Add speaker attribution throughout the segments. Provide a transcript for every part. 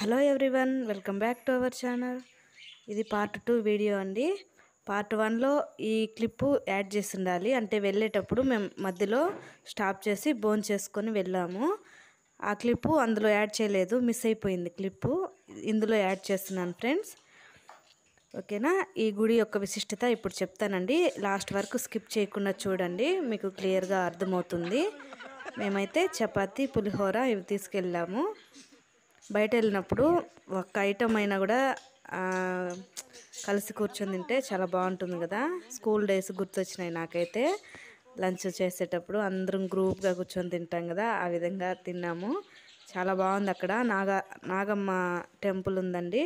Speaker 1: hello everyone welcome back to our channel ఇది part two video అండి part వన్లో ఈ క్లిప్పు యాడ్ చేసి ఉండాలి అంటే వెళ్ళేటప్పుడు మేము మధ్యలో స్టాప్ చేసి బోన్ చేసుకొని వెళ్ళాము ఆ క్లిప్పు అందులో యాడ్ చేయలేదు మిస్ అయిపోయింది క్లిప్పు ఇందులో యాడ్ చేస్తున్నాను ఫ్రెండ్స్ ఓకేనా ఈ గుడి యొక్క విశిష్టత ఇప్పుడు చెప్తానండి లాస్ట్ వరకు స్కిప్ చేయకుండా చూడండి మీకు క్లియర్గా అర్థమవుతుంది మేమైతే చపాతి పులిహోర ఇవి తీసుకెళ్ళాము బయట వెళ్ళినప్పుడు ఒక్క ఐటమ్ అయినా కూడా కలిసి కూర్చొని తింటే చాలా బాగుంటుంది కదా స్కూల్ డేస్ గుర్తొచ్చినాయి నాకైతే లంచ్ చేసేటప్పుడు అందరం గ్రూప్గా కూర్చొని తింటాం కదా ఆ విధంగా తిన్నాము చాలా బాగుంది అక్కడ నాగ నాగమ్మ టెంపుల్ ఉందండి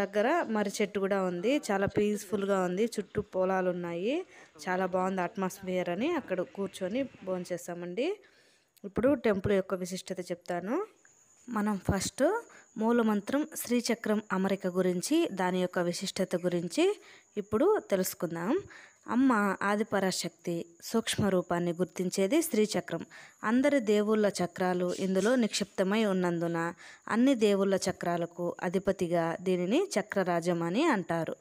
Speaker 1: దగ్గర మర్రి చెట్టు కూడా ఉంది చాలా పీస్ఫుల్గా ఉంది చుట్టూ పొలాలు ఉన్నాయి చాలా బాగుంది అట్మాస్ఫియర్ అని అక్కడ కూర్చొని చేస్తామండి ఇప్పుడు టెంపుల్ యొక్క విశిష్టత చెప్తాను మనం ఫస్ట్ మూలమంత్రం శ్రీచక్రం అమరిక గురించి దాని యొక్క విశిష్టత గురించి ఇప్పుడు తెలుసుకుందాం అమ్మ ఆదిపరాశక్తి సూక్ష్మ రూపాన్ని గుర్తించేది శ్రీచక్రం అందరి దేవుళ్ళ చక్రాలు ఇందులో నిక్షిప్తమై ఉన్నందున అన్ని దేవుళ్ళ చక్రాలకు అధిపతిగా దీనిని చక్రరాజం అని అంటారు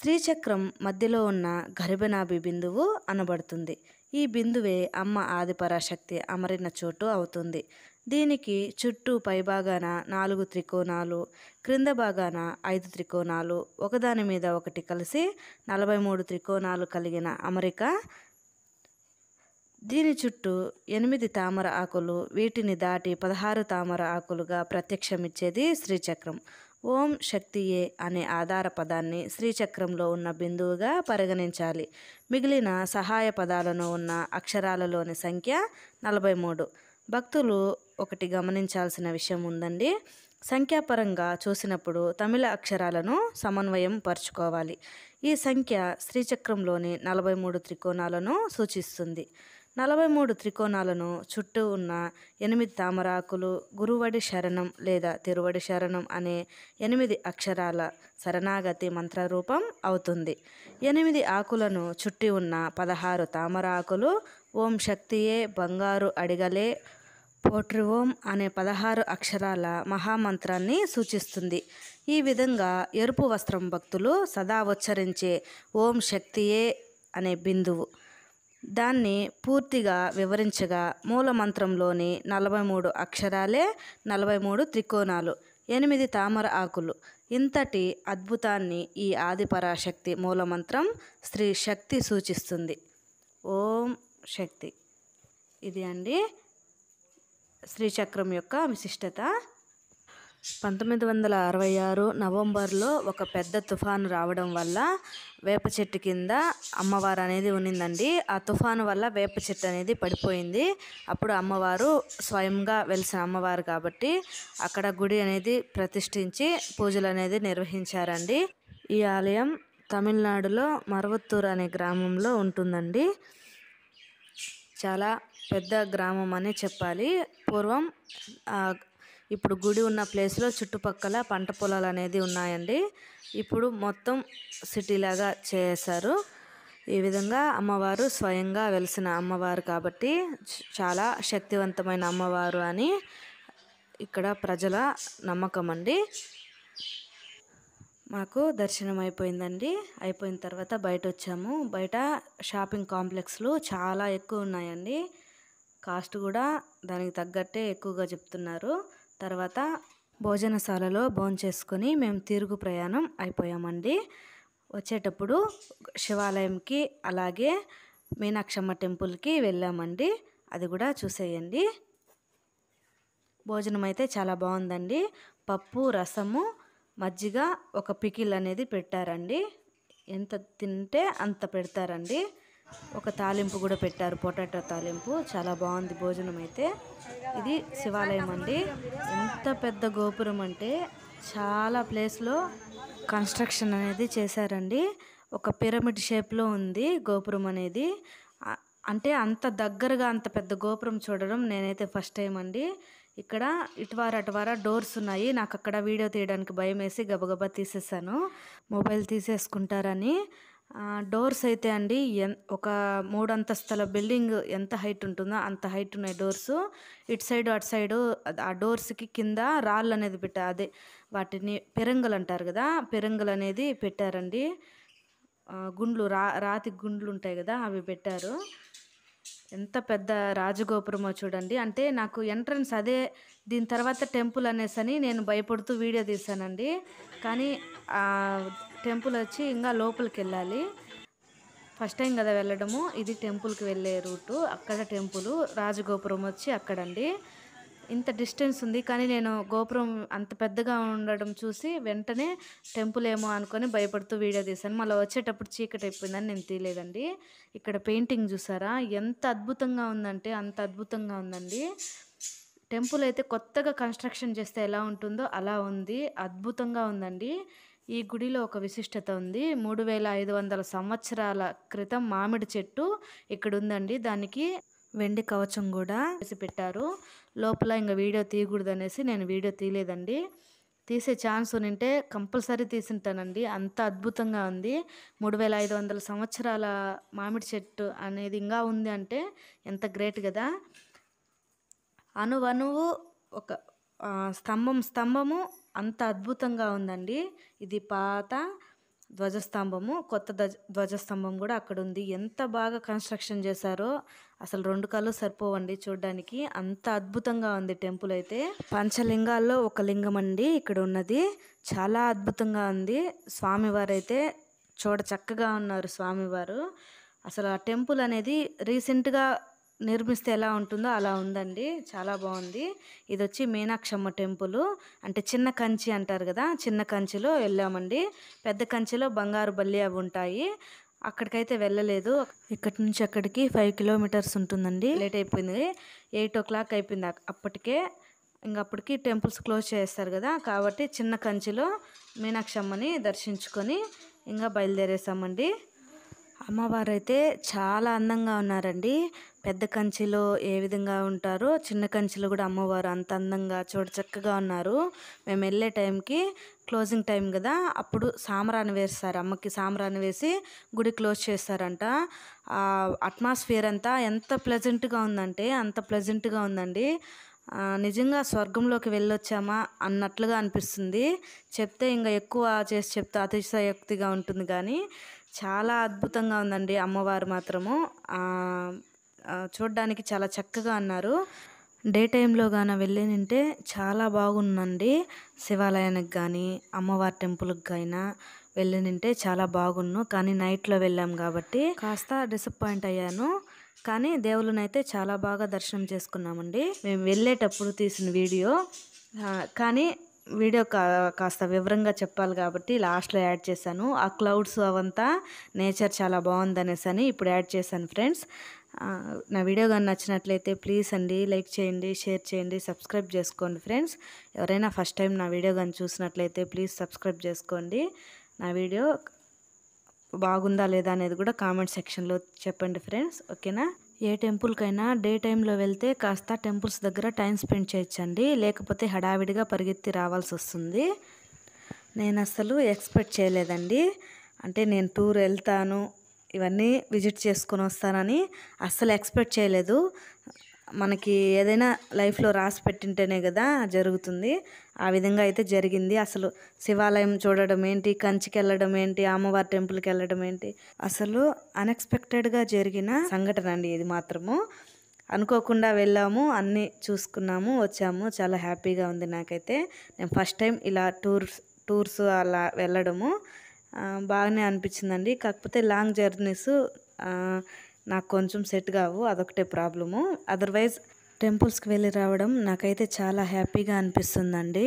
Speaker 1: శ్రీచక్రం మధ్యలో ఉన్న గర్భనాభి బిందువు అనబడుతుంది ఈ బిందువే అమ్మ ఆదిపరాశక్తి అమరిన చోటు అవుతుంది దీనికి చుట్టూ పైభాగాన నాలుగు త్రికోణాలు క్రింద భాగాన ఐదు త్రికోణాలు ఒకదాని మీద ఒకటి కలిసి నలభై మూడు త్రికోణాలు కలిగిన అమరిక దీని చుట్టూ ఎనిమిది తామర ఆకులు వీటిని దాటి పదహారు తామర ఆకులుగా ప్రత్యక్షమిచ్చేది శ్రీచక్రం ఓం శక్తియే అనే ఆధార పదాన్ని శ్రీచక్రంలో ఉన్న బిందువుగా పరిగణించాలి మిగిలిన సహాయ పదాలను ఉన్న అక్షరాలలోని సంఖ్య నలభై మూడు భక్తులు ఒకటి గమనించాల్సిన విషయం ఉందండి సంఖ్యాపరంగా చూసినప్పుడు తమిళ అక్షరాలను సమన్వయం పరుచుకోవాలి ఈ సంఖ్య శ్రీచక్రంలోని నలభై మూడు త్రికోణాలను సూచిస్తుంది నలభై మూడు త్రికోణాలను చుట్టూ ఉన్న ఎనిమిది తామరాకులు గురువడి శరణం లేదా తిరువడి శరణం అనే ఎనిమిది అక్షరాల శరణాగతి మంత్రరూపం అవుతుంది ఎనిమిది ఆకులను చుట్టి ఉన్న పదహారు తామరాకులు ఓం శక్తియే బంగారు అడిగలే పోట్రివోం అనే పదహారు అక్షరాల మహామంత్రాన్ని సూచిస్తుంది ఈ విధంగా ఎరుపు వస్త్రం భక్తులు సదా ఉచ్చరించే ఓం శక్తియే అనే బిందువు దాన్ని పూర్తిగా వివరించగా మూల మంత్రంలోని నలభై మూడు అక్షరాలే నలభై మూడు త్రికోణాలు ఎనిమిది తామర ఆకులు ఇంతటి అద్భుతాన్ని ఈ ఆదిపరాశక్తి మూలమంత్రం స్త్రీ శక్తి సూచిస్తుంది ఓం శక్తి ఇది అండి శ్రీచక్రం యొక్క విశిష్టత పంతొమ్మిది వందల అరవై ఆరు నవంబర్లో ఒక పెద్ద తుఫాను రావడం వల్ల వేప చెట్టు కింద అమ్మవారు అనేది ఉన్నిందండి ఆ తుఫాను వల్ల వేప చెట్టు అనేది పడిపోయింది అప్పుడు అమ్మవారు స్వయంగా వెలిసిన అమ్మవారు కాబట్టి అక్కడ గుడి అనేది ప్రతిష్ఠించి పూజలు అనేది నిర్వహించారండి ఈ ఆలయం తమిళనాడులో మరవత్తూర్ అనే గ్రామంలో ఉంటుందండి చాలా పెద్ద గ్రామం అనే చెప్పాలి పూర్వం ఇప్పుడు గుడి ఉన్న ప్లేస్లో చుట్టుపక్కల పంట పొలాలు అనేది ఉన్నాయండి ఇప్పుడు మొత్తం సిటీలాగా చేశారు ఈ విధంగా అమ్మవారు స్వయంగా వెలిసిన అమ్మవారు కాబట్టి చాలా శక్తివంతమైన అమ్మవారు అని ఇక్కడ ప్రజల నమ్మకం అండి మాకు దర్శనం అయిపోయిందండి అయిపోయిన తర్వాత బయట వచ్చాము బయట షాపింగ్ కాంప్లెక్స్లు చాలా ఎక్కువ ఉన్నాయండి కాస్ట్ కూడా దానికి తగ్గట్టే ఎక్కువగా చెప్తున్నారు తర్వాత భోజనశాలలో భోంచేసుకొని మేము తిరుగు ప్రయాణం అయిపోయామండి వచ్చేటప్పుడు శివాలయంకి అలాగే మీనాక్షమ్మ టెంపుల్కి వెళ్ళామండి అది కూడా చూసేయండి భోజనం అయితే చాలా బాగుందండి పప్పు రసము మజ్జిగ ఒక పికిల్ అనేది పెట్టారండి ఎంత తింటే అంత పెడతారండి ఒక తాలింపు కూడా పెట్టారు పొటాటో తాలింపు చాలా బాగుంది భోజనం అయితే ఇది శివాలయం అండి ఎంత పెద్ద గోపురం అంటే చాలా ప్లేస్లో కన్స్ట్రక్షన్ అనేది చేశారండి ఒక పిరమిడ్ షేప్లో ఉంది గోపురం అనేది అంటే అంత దగ్గరగా అంత పెద్ద గోపురం చూడడం నేనైతే ఫస్ట్ టైం అండి ఇక్కడ ఇటువార అటువార డోర్స్ ఉన్నాయి నాకు అక్కడ వీడియో తీయడానికి భయం వేసి గబగబా తీసేసాను మొబైల్ తీసేసుకుంటారని డోర్స్ అయితే అండి ఒక మూడు అంతస్తుల బిల్డింగ్ ఎంత హైట్ ఉంటుందో అంత హైట్ ఉన్నాయి డోర్స్ ఇటు సైడ్ అటు సైడు ఆ డోర్స్కి కింద రాళ్ళు అనేది పెట్టారు అదే వాటిని పెరంగులు అంటారు కదా పెరంగులు అనేది పెట్టారండి గుండ్లు రా రాతి గుండ్లు ఉంటాయి కదా అవి పెట్టారు ఎంత పెద్ద రాజగోపురమో చూడండి అంటే నాకు ఎంట్రన్స్ అదే దీని తర్వాత టెంపుల్ అనేసని నేను భయపడుతూ వీడియో తీశానండి కానీ టెంపుల్ వచ్చి ఇంకా లోపలికి వెళ్ళాలి ఫస్ట్ టైం కదా వెళ్ళడము ఇది టెంపుల్కి వెళ్ళే రూటు అక్కడ టెంపుల్ రాజగోపురం వచ్చి అక్కడండి ఇంత డిస్టెన్స్ ఉంది కానీ నేను గోపురం అంత పెద్దగా ఉండడం చూసి వెంటనే టెంపుల్ ఏమో అనుకొని భయపడుతూ వీడియో తీశాను మళ్ళీ వచ్చేటప్పుడు చీకటి అయిపోయిందని నేను తీయలేదండి ఇక్కడ పెయింటింగ్ చూసారా ఎంత అద్భుతంగా ఉందంటే అంత అద్భుతంగా ఉందండి టెంపుల్ అయితే కొత్తగా కన్స్ట్రక్షన్ చేస్తే ఎలా ఉంటుందో అలా ఉంది అద్భుతంగా ఉందండి ఈ గుడిలో ఒక విశిష్టత ఉంది మూడు వేల ఐదు వందల సంవత్సరాల క్రితం మామిడి చెట్టు ఇక్కడ ఉందండి దానికి వెండి కవచం కూడా వేసి పెట్టారు లోపల ఇంకా వీడియో తీయకూడదు అనేసి నేను వీడియో తీయలేదండి తీసే ఛాన్స్ ఉంటే కంపల్సరీ తీసింటానండి అంత అద్భుతంగా ఉంది మూడు వేల ఐదు వందల సంవత్సరాల మామిడి చెట్టు అనేది ఇంకా ఉంది అంటే ఎంత గ్రేట్ కదా అణువణువు ఒక స్తంభం స్తంభము అంత అద్భుతంగా ఉందండి ఇది పాత ధ్వజస్తంభము కొత్త ధ్వజ ధ్వజస్తంభం కూడా అక్కడ ఉంది ఎంత బాగా కన్స్ట్రక్షన్ చేశారో అసలు రెండు కళ్ళు సరిపోవండి చూడడానికి అంత అద్భుతంగా ఉంది టెంపుల్ అయితే పంచలింగాల్లో ఒక లింగం అండి ఇక్కడ ఉన్నది చాలా అద్భుతంగా ఉంది స్వామివారైతే చూడ చక్కగా ఉన్నారు స్వామివారు అసలు ఆ టెంపుల్ అనేది రీసెంట్గా నిర్మిస్తే ఎలా ఉంటుందో అలా ఉందండి చాలా బాగుంది ఇది వచ్చి మీనాక్షమ్మ టెంపుల్ అంటే చిన్న కంచి అంటారు కదా చిన్న కంచిలో వెళ్ళామండి పెద్ద కంచిలో బంగారు బల్లి అవి ఉంటాయి అక్కడికైతే వెళ్ళలేదు ఇక్కడి నుంచి అక్కడికి ఫైవ్ కిలోమీటర్స్ ఉంటుందండి లేట్ అయిపోయింది ఎయిట్ ఓ క్లాక్ అయిపోయింది అప్పటికే ఇంకా అప్పటికి టెంపుల్స్ క్లోజ్ చేస్తారు కదా కాబట్టి చిన్న కంచిలో మీనాక్షమ్మని దర్శించుకొని ఇంకా బయలుదేరేసామండి అమ్మవారు అయితే చాలా అందంగా ఉన్నారండి పెద్ద కంచిలో ఏ విధంగా ఉంటారో చిన్న కంచిలో కూడా అమ్మవారు అంత అందంగా చూడ చక్కగా ఉన్నారు మేము వెళ్ళే టైంకి క్లోజింగ్ టైం కదా అప్పుడు సామరాన్ని వేస్తారు అమ్మకి సామరాన్ని వేసి గుడి క్లోజ్ చేస్తారంట అట్మాస్ఫియర్ అంతా ఎంత ప్లెజెంట్గా ఉందంటే అంత ప్లెజెంట్గా ఉందండి నిజంగా స్వర్గంలోకి వెళ్ళొచ్చామా అన్నట్లుగా అనిపిస్తుంది చెప్తే ఇంకా ఎక్కువ చేసి చెప్తే అతిశయోక్తిగా ఉంటుంది కానీ చాలా అద్భుతంగా ఉందండి అమ్మవారు మాత్రము చూడడానికి చాలా చక్కగా అన్నారు డే టైంలో గాన వెళ్ళినంటే చాలా బాగుందండి శివాలయానికి కానీ అమ్మవారి టెంపుల్కి కానీ నింటే చాలా బాగున్ను కానీ నైట్లో వెళ్ళాం కాబట్టి కాస్త డిసప్పాయింట్ అయ్యాను కానీ దేవుళ్ళని అయితే చాలా బాగా దర్శనం చేసుకున్నామండి మేము వెళ్ళేటప్పుడు తీసిన వీడియో కానీ వీడియో కా కాస్త వివరంగా చెప్పాలి కాబట్టి లాస్ట్లో యాడ్ చేశాను ఆ క్లౌడ్స్ అవంతా నేచర్ చాలా బాగుందనేసి అని ఇప్పుడు యాడ్ చేశాను ఫ్రెండ్స్ నా వీడియో కానీ నచ్చినట్లయితే ప్లీజ్ అండి లైక్ చేయండి షేర్ చేయండి సబ్స్క్రైబ్ చేసుకోండి ఫ్రెండ్స్ ఎవరైనా ఫస్ట్ టైం నా వీడియో కానీ చూసినట్లయితే ప్లీజ్ సబ్స్క్రైబ్ చేసుకోండి నా వీడియో బాగుందా లేదా అనేది కూడా కామెంట్ సెక్షన్లో చెప్పండి ఫ్రెండ్స్ ఓకేనా ఏ టెంపుల్కైనా డే టైంలో వెళ్తే కాస్త టెంపుల్స్ దగ్గర టైం స్పెండ్ చేయొచ్చండి లేకపోతే హడావిడిగా పరిగెత్తి రావాల్సి వస్తుంది నేను అసలు ఎక్స్పెక్ట్ చేయలేదండి అంటే నేను టూర్ వెళ్తాను ఇవన్నీ విజిట్ చేసుకొని వస్తానని అస్సలు ఎక్స్పెక్ట్ చేయలేదు మనకి ఏదైనా లైఫ్లో రాసి పెట్టింటేనే కదా జరుగుతుంది ఆ విధంగా అయితే జరిగింది అసలు శివాలయం చూడడం ఏంటి కంచికి వెళ్ళడం ఏంటి అమ్మవారి టెంపుల్కి వెళ్ళడం ఏంటి అసలు అన్ఎక్స్పెక్టెడ్గా జరిగిన సంఘటన అండి ఇది మాత్రము అనుకోకుండా వెళ్ళాము అన్నీ చూసుకున్నాము వచ్చాము చాలా హ్యాపీగా ఉంది నాకైతే నేను ఫస్ట్ టైం ఇలా టూర్స్ టూర్స్ అలా వెళ్ళడము బాగానే అనిపించిందండి కాకపోతే లాంగ్ జర్నీస్ నాకు కొంచెం సెట్ కావు అదొకటే ప్రాబ్లము అదర్వైజ్ టెంపుల్స్కి వెళ్ళి రావడం నాకైతే చాలా హ్యాపీగా అనిపిస్తుందండి